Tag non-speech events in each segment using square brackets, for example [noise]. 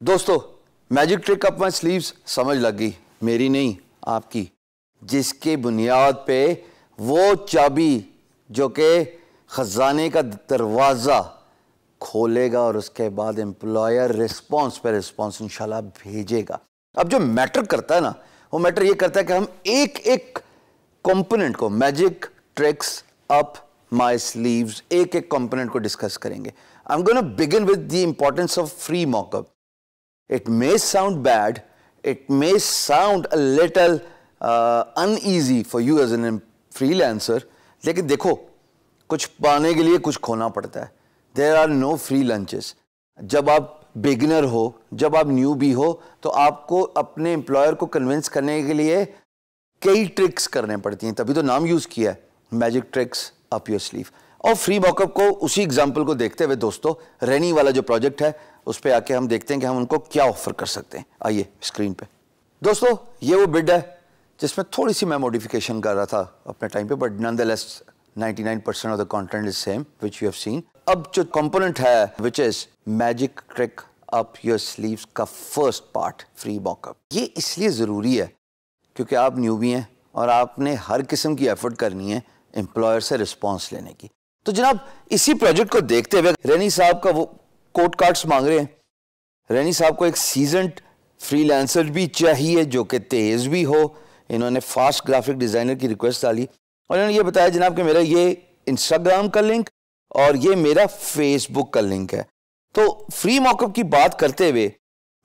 दोस्तों magic trick up my sleeves समझ लग गई मेरी नहीं आपकी जिसके बुनियाद पे वो चाबी जो कि ख़जाने का दरवाज़ा खोलेगा और उसके बाद एम्प्लॉयर रिस्पांस पे रिस्पांस इंशाल्लाह भेजेगा अब जो मैटर करता है ना वो मैटर ये करता है कि हम एक एक कंपोनेंट को magic tricks up my sleeves एक एक कंपोनेंट को डिस्कस करेंगे I am to begin with the importance of free mockup it may sound bad it may sound a little for you as an um freelancer लेकिन देखो कुछ पाने के लिए कुछ खोना पड़ता है there are no free lunches जब आप बिगनर हो जब आप न्यू भी हो तो आपको अपने एम्प्लॉयर को कन्विंस करने के लिए कई ट्रिक्स करने पड़ती हैं तभी तो नाम यूज़ किया है magic tricks up your sleeve और फ्री मॉकअप को उसी एग्जाम्पल को देखते हुए दोस्तों रेनी वाला जो प्रोजेक्ट है उस पर आके हम देखते हैं कि हम उनको क्या ऑफर कर सकते हैं आइए स्क्रीन पे दोस्तों ये वो बिड है जिसमें थोड़ी सी मैं मॉडिफिकेशन कर रहा था अपने टाइम पे but nonetheless percent of the content is same which you have seen अब जो कंपोनेंट है which is magic trick up your sleeves का फर्स्ट पार्ट फ्री मॉकअप ये इसलिए ज़रूरी है क्योंकि आप न्यूबी हैं और आपने हर किस्म की एफर्ट करनी है एम्प्लॉयर से रिस्पॉन्स लेने की तो जनाब इसी प्रोजेक्ट को देखते हुए रैनी साहब का वो कोट कार्ड्स मांग रहे हैं रैनी साहब को एक सीजन फ्रीलांसर भी चाहिए जो कि तेज़ भी हो इन्होंने फास्ट ग्राफिक डिज़ाइनर की रिक्वेस्ट डाली और इन्होंने ये बताया जनाब कि मेरा ये इंस्टाग्राम का लिंक और ये मेरा फेसबुक का लिंक है तो फ्री मॉकअप की बात करते हुए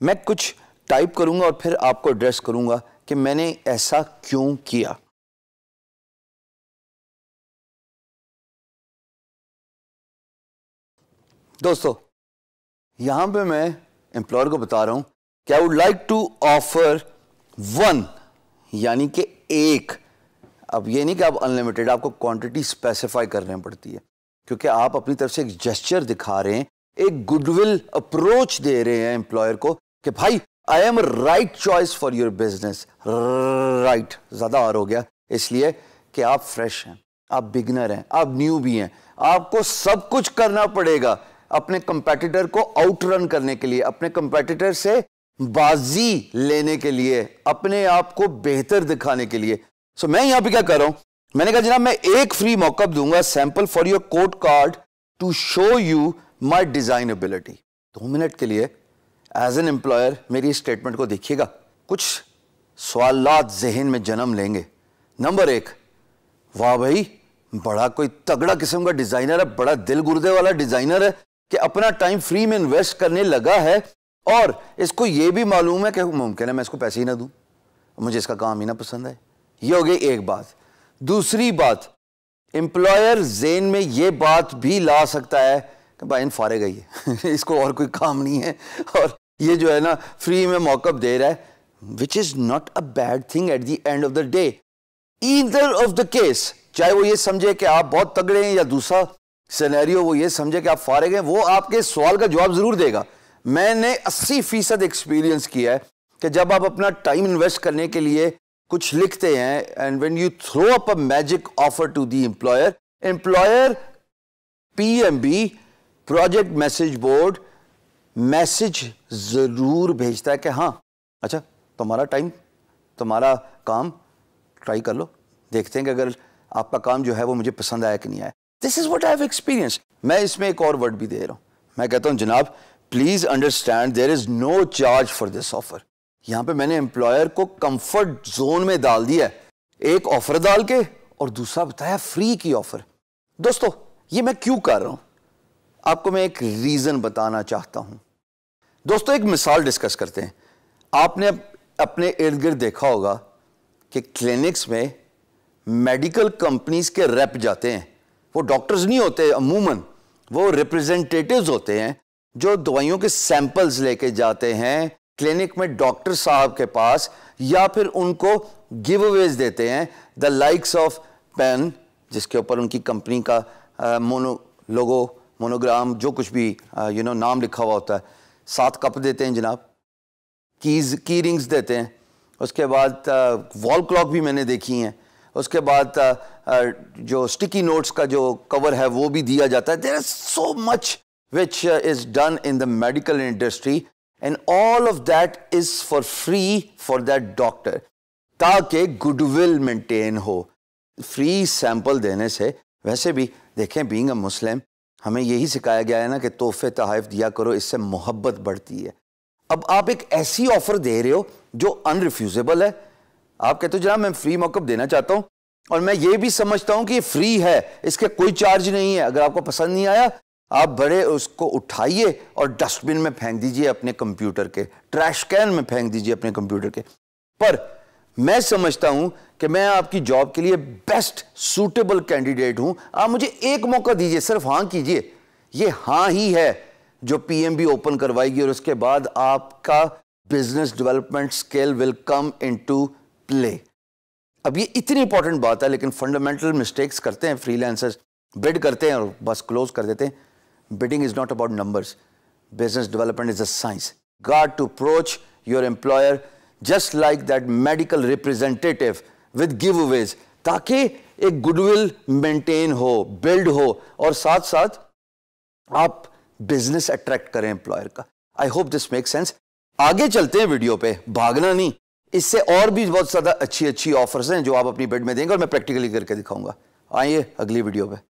मैं कुछ टाइप करूंगा और फिर आपको एड्रेस करूंगा कि मैंने ऐसा क्यों किया दोस्तों यहां पे मैं एम्प्लॉयर को बता रहा हूं कि I would like to offer one यानी कि एक अब ये नहीं कि आप अनलिमिटेड आपको क्वांटिटी स्पेसिफाई करने पड़ती है क्योंकि आप अपनी तरफ से एक जेस्चर दिखा रहे हैं एक गुडविल अप्रोच दे रहे हैं एम्प्लॉयर को कि भाई I am right choice for your business right ज्यादा और हो गया इसलिए कि आप फ्रेश हैं आप बिगनर हैं आप न्यू भी हैं आपको सब कुछ करना पड़ेगा अपने कंपेटिटर को आउटरन करने के लिए अपने कंपेटिटर से बाजी लेने के लिए अपने आप को बेहतर दिखाने के लिए सो so, मैं यहां पे क्या कर रहा हूं मैंने कहा जनाब मैं एक फ्री मौका दूंगा sample for your quote card to show you my ability दो मिनट के लिए एज एन एम्प्लॉयर मेरी स्टेटमेंट को देखिएगा कुछ सवाल जहन में जन्म लेंगे नंबर एक वाह भाई बड़ा कोई तगड़ा किस्म का डिज़ाइनर है बड़ा दिल गुर्दे वाला डिज़ाइनर है कि अपना टाइम फ्री में इन्वेस्ट करने लगा है और इसको यह भी मालूम है कि मुमकिन है मैं इसको पैसे ही ना दूं मुझे इसका काम ही ना पसंद है ये हो गई एक बात दूसरी बात एम्प्लॉयर जेन में यह बात भी ला सकता है भाई इन फारे गई है [laughs] इसको और कोई काम नहीं है और ये जो है ना फ्री में मौकअप दे रहा है which is not a bad thing at the end of the day either of the case चाहे वो ये समझे कि आप बहुत तगड़े हैं या दूसरा सिनेरियो वो ये समझे कि आप फारे गए वो आपके सवाल का जवाब ज़रूर देगा मैंने अस्सी फीसद एक्सपीरियंस किया है कि जब आप अपना टाइम इन्वेस्ट करने के लिए कुछ लिखते हैं and when you throw up a magic offer to the employer employer PMB project message board message ज़रूर भेजता है कि हाँ अच्छा तुम्हारा टाइम तुम्हारा काम ट्राई कर लो देखते हैं कि अगर आपका काम जो है वो मुझे पसंद आया कि नहीं आया this is what I experience मैं इसमें एक और वर्ड भी दे रहा हूँ मैं कहता हूँ जनाब please understand there is no charge for this offer यहाँ पे मैंने एम्प्लॉयर को कंफर्ट जोन में डाल दिया है एक ऑफर डाल के और दूसरा बताया फ्री की ऑफर दोस्तों ये मैं क्यों कर रहा हूँ आपको मैं एक रीज़न बताना चाहता हूं दोस्तों एक मिसाल डिस्कस करते हैं आपने अपने इर्द गिर्द देखा होगा कि क्लिनिक्स में मेडिकल कंपनीज के रेप जाते हैं वो डॉक्टर्स नहीं होते अमूमन वो रिप्रेजेंटेटिव्स होते हैं जो दवाइयों के सैंपल्स लेके जाते हैं क्लिनिक में डॉक्टर साहब के पास या फिर उनको गिव अवेज देते हैं द लाइक्स ऑफ पेन जिसके ऊपर उनकी कंपनी का मोनो लोगो मोनोग्राम जो कुछ भी यू नो नाम लिखा हुआ होता है सात कप देते हैं जनाब कीज की रिंग्स देते हैं उसके बाद वॉल क्लॉक भी मैंने देखी हैं उसके बाद जो स्टिकी नोट्स का जो कवर है वो भी दिया जाता है there are so much which is done in the medical industry and all of that is for free for that doctor ताकि गुडविल मेंटेन हो फ्री सैंपल देने से वैसे भी देखें बींग अ मुस्लिम हमें यही सिखाया गया है ना कि तोहफे तहफ़ दिया करो इससे मोहब्बत बढ़ती है अब आप एक ऐसी ऑफ़र दे रहे हो जो अनरिफ्यूज़ेबल है आप कहते हो जना मैं फ्री मौकअप देना चाहता हूं और मैं ये भी समझता हूं कि ये फ्री है इसके कोई चार्ज नहीं है अगर आपको पसंद नहीं आया आप बड़े उसको उठाइए और डस्टबिन में फेंक दीजिए अपने कंप्यूटर के ट्रैश कैन में फेंक दीजिए अपने कंप्यूटर के पर मैं समझता हूं कि मैं आपकी जॉब के लिए बेस्ट सूटेबल कैंडिडेट हूं आप मुझे एक मौका दीजिए सिर्फ हां कीजिए ये हां ही है जो पीएमबी ओपन करवाएगी और उसके बाद आपका business development scale will come into play अब ये इतनी इंपॉर्टेंट बात है लेकिन फंडामेंटल मिस्टेक्स करते हैं फ्रीलांसर्स बिड करते हैं और बस क्लोज कर देते हैं bidding is not about numbers business development is a science guard to approach your employer just like that medical representative with giveaways ताकि एक गुडविल मेंटेन हो बिल्ड हो और साथ साथ आप बिजनेस अट्रैक्ट करें एम्प्लॉयर का I hope this make sense आगे चलते हैं वीडियो पे भागना नहीं इससे और भी बहुत ज़्यादा अच्छी अच्छी ऑफर्स हैं जो आप अपनी बेड में देंगे और मैं प्रैक्टिकली करके दिखाऊंगा आइए अगली वीडियो पे